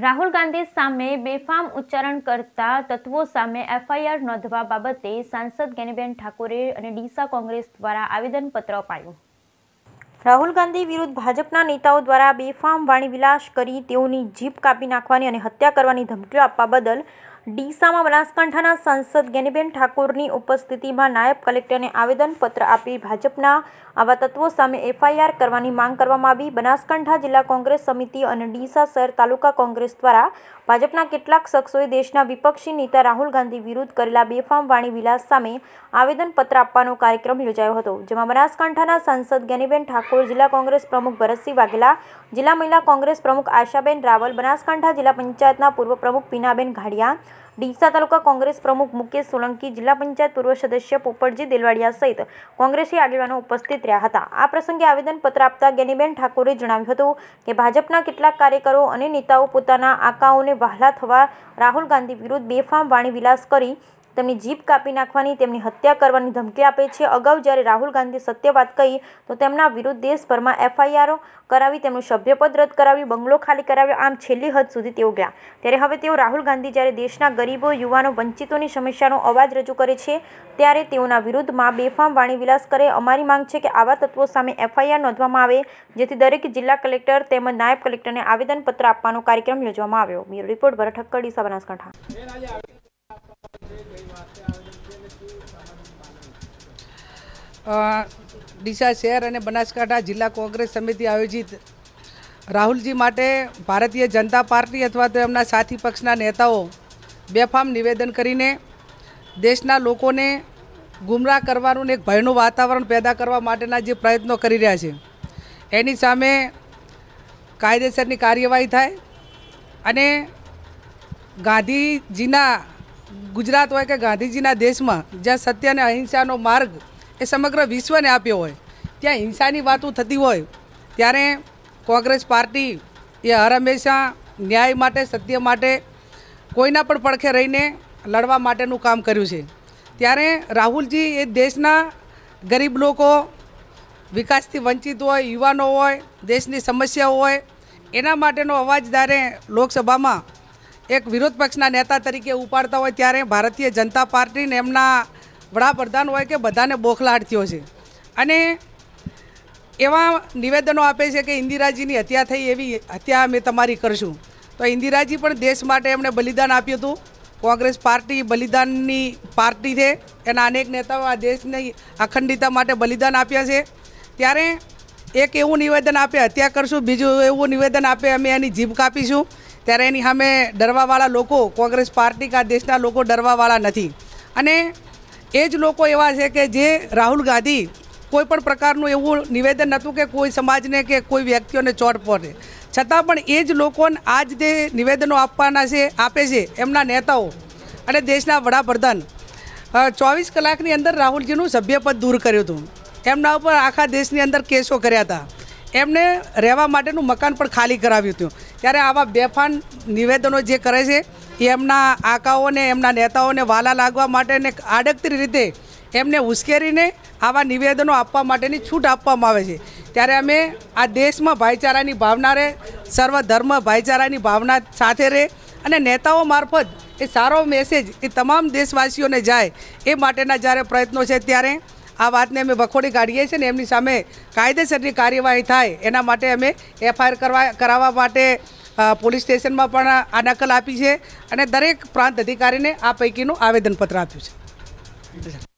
રાહુલ ગાંધી સામે બેફામ ઉચ્ચારણ કરતા તત્વો સામે એફઆઈઆર નોંધવા બાબતે સાંસદ ગેનીબેન ઠાકોરે અને ડીસા કોંગ્રેસ દ્વારા આવેદનપત્ર અપાયું રાહુલ ગાંધી વિરુદ્ધ ભાજપના નેતાઓ દ્વારા બેફામ વાણીવિલાસ કરી તેઓની જીભ કાપી નાખવાની અને હત્યા કરવાની ધમકીઓ આપવા બદલ ડીસામાં બનાસકાંઠાના સાંસદ ગેનીબેન ઠાકોરની ઉપસ્થિતિમાં નાયબ કલેક્ટરને આવેદનપત્ર આપી ભાજપના આવા તત્વો સામે એફઆઈઆર કરવાની માંગ કરવામાં આવી બનાસકાંઠા જિલ્લા કોંગ્રેસ સમિતિ અને ડીસા શહેર તાલુકા કોંગ્રેસ દ્વારા ભાજપના કેટલાક શખ્સોએ દેશના વિપક્ષી નેતા રાહુલ ગાંધી વિરુદ્ધ કરેલા બેફામ વાણી વિલાસ સામે આવેદનપત્ર આપવાનો કાર્યક્રમ યોજાયો હતો જેમાં બનાસકાંઠાના સાંસદ ગેનીબેન ઠાકોર જિલ્લા કોંગ્રેસ પ્રમુખ ભરતસિંહ વાઘેલા જિલ્લા મહિલા કોંગ્રેસ પ્રમુખ આશાબેન રાવલ બનાસકાંઠા જિલ્લા પંચાયતના પૂર્વ પ્રમુખ પીનાબેન ઘાડિયા ડીસા તાલુકા કોંગ્રેસ પ્રમુખ મુકેશ સોલંકી જિલ્લા પંચાયત પૂર્વ સદસ્ય પોપટજી દેલવાડિયા સહિત કોંગ્રેસી આગેવાનો ઉપસ્થિત રહ્યા હતા આ પ્રસંગે આવેદનપત્ર આપતા ગેનીબેન ઠાકોરે જણાવ્યું હતું કે ભાજપના કેટલાક કાર્યકરો અને નેતાઓ પોતાના આકાઓને વહાલા થવા રાહુલ ગાંધી વિરુદ્ધ બેફામ વાણીવિલાસ કરી તેમની જીભ કાપી નાખવાની તેમની હત્યા કરવાની ધમકી આપે છે અગાઉ જ્યારે રાહુલ ગાંધી સત્ય વાત કહી તો તેમના વિરુદ્ધ દેશભરમાં એફઆઈઆરો કરાવી તેમનું સભ્યપદ રદ કરાવી બંગલો ખાલી કરાવ્યો આમ છેલ્લી હદ સુધી તેઓ ગયા ત્યારે હવે તેઓ રાહુલ ગાંધી જ્યારે દેશના ગરીબો યુવાનો વંચિતોની સમસ્યાનો અવાજ રજૂ કરે છે ત્યારે તેઓના વિરુદ્ધમાં બેફામ વાણીવિલાસ કરે અમારી માંગ છે કે આવા તત્વો સામે એફઆઈઆર નોંધવામાં આવે જેથી દરેક જિલ્લા કલેક્ટર તેમજ નાયબ કલેક્ટરને આવેદનપત્ર આપવાનો કાર્યક્રમ યોજવામાં આવ્યો બ્યુરો રિપોર્ટ ભરત ઠક્કર ડીસા બનાસકાંઠા ડીસા શહેર અને બનાસકાંઠા જિલ્લા કોંગ્રેસ સમિતિ આયોજિત રાહુલજી માટે ભારતીય જનતા પાર્ટી અથવા તો એમના સાથી પક્ષના નેતાઓ બેફામ નિવેદન કરીને દેશના લોકોને ગુમરાહ કરવાનું એક ભયનું વાતાવરણ પેદા કરવા માટેના જે પ્રયત્નો કરી રહ્યા છે એની સામે કાયદેસરની કાર્યવાહી થાય અને ગાંધીજીના ગુજરાત હોય કે ગાંધીજીના દેશમાં જ્યાં સત્ય અને અહિંસાનો માર્ગ એ સમગ્ર વિશ્વને આપ્યો હોય ત્યાં હિંસાની વાતો થતી હોય ત્યારે કોંગ્રેસ પાર્ટી એ હર હંમેશા ન્યાય માટે સત્ય માટે કોઈના પણ પડખે રહીને લડવા માટેનું કામ કર્યું છે ત્યારે રાહુલજી એ દેશના ગરીબ લોકો વિકાસથી વંચિત હોય યુવાનો હોય દેશની સમસ્યાઓ હોય એના માટેનો અવાજ જ્યારે લોકસભામાં એક વિરોધ પક્ષના નેતા તરીકે ઉપાડતા હોય ત્યારે ભારતીય જનતા પાર્ટીને એમના વડાપ્રધાન હોય કે બધાને બોખલાટ થયો છે અને એવા નિવેદનો આપે છે કે ઇન્દિરાજીની હત્યા થઈ એવી હત્યા અમે તમારી કરશું તો ઇન્દિરાજી પણ દેશ માટે એમણે બલિદાન આપ્યું હતું કોંગ્રેસ પાર્ટી બલિદાનની પાર્ટી છે એના અનેક નેતાઓ આ દેશની અખંડિતા માટે બલિદાન આપ્યા છે ત્યારે એક એવું નિવેદન આપે હત્યા કરશું બીજું એવું નિવેદન આપે અમે એની જીભ કાપીશું ત્યારે એની સામે ડરવાવાળા લોકો કોંગ્રેસ પાર્ટી કા દેશના લોકો ડરવાવાળા નથી અને એ જ લોકો એવા છે કે જે રાહુલ ગાંધી કોઈ પણ પ્રકારનું એવું નિવેદન નહોતું કે કોઈ સમાજને કે કોઈ વ્યક્તિઓને ચોટ પહોંચે છતાં પણ એ જ લોકોને આજ તે નિવેદનો આપવાના છે આપે છે એમના નેતાઓ અને દેશના વડાપ્રધાન ચોવીસ કલાકની અંદર રાહુલજીનું સભ્યપદ દૂર કર્યું હતું એમના ઉપર આખા દેશની અંદર કેસો કર્યા હતા એમને રહેવા માટેનું મકાન પણ ખાલી કરાવ્યું હતું ત્યારે આવા બેફાન નિવેદનો જે કરે છે એ એમના આકાઓને એમના નેતાઓને વાલા લાગવા માટેને આડકતરી રીતે એમને ઉશ્કેરીને આવા નિવેદનો આપવા માટેની છૂટ આપવામાં આવે છે ત્યારે અમે આ દેશમાં ભાઈચારાની ભાવના રહે સર્વ ધર્મ ભાઈચારાની ભાવના સાથે રહે અને નેતાઓ મારફત એ સારો મેસેજ એ તમામ દેશવાસીઓને જાય એ માટેના જ્યારે પ્રયત્નો છે ત્યારે આ વાતને અમે વખોડી કાઢીએ છીએ ને એમની સામે કાયદેસરની કાર્યવાહી થાય એના માટે અમે એફઆઈઆર કરવા કરાવવા માટે પોલીસ સ્ટેશનમાં પણ આ નકલ આપી છે અને દરેક પ્રાંત અધિકારીને આ પૈકીનું આવેદનપત્ર આપ્યું છે